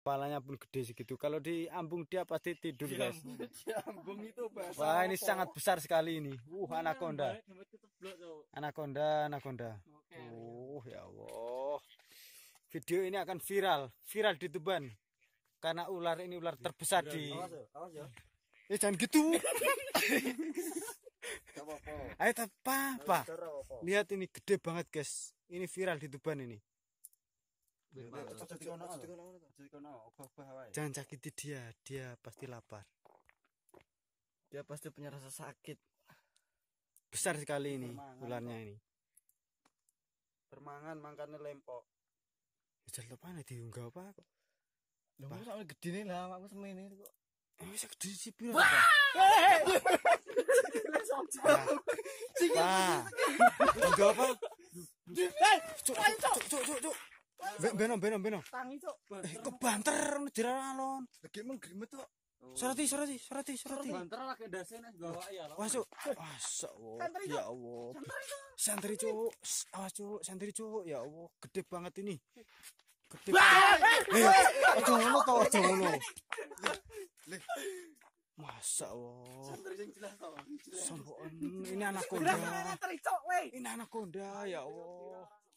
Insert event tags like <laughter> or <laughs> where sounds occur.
kepalanya pun gede segitu. Kalau di ambung dia pasti tidur, guys. ambung itu Wah, ini apa? sangat besar sekali ini. Uh, anaconda. Anaconda, anaconda. Oh, ya Allah. Video ini akan viral, viral di Tuban. Karena ular ini ular iya, terbesar di ya. Eh jangan gitu. <laughs> Ayo apa-apa. Lihat ini gede banget, guys. Ini viral di Tuban ini. Jangan sakiti dia, dia pasti lapar. Dia pasti punya rasa sakit. Besar sekali ini ularnya ini. Permangan mangkane lempok. Ya jelo panah ya, diunggah apa kok. Lho ya kok sampe nih lah awakku semene kok. Eh bisa gede sih pira. Sing apa? eh apa? Cuk cuk cuk cuk. Ben beno beno beno. Tangi cuk. Eh, Kebanter ngono jeran alon. Lagi meng grimet to. Oh. Sorati sorati sorati Kebanter lagi ndase nang bawa ya lho. Ya Allah. Santri cuk. Awas cuk, santri cuk. Ya Allah, gede banget ini. Gede. Ojo eh, ngono to, ojo ngono. Masa Allah. Santri sing jelas to. Sampun ini anak konda. Ini anak konda ya Allah.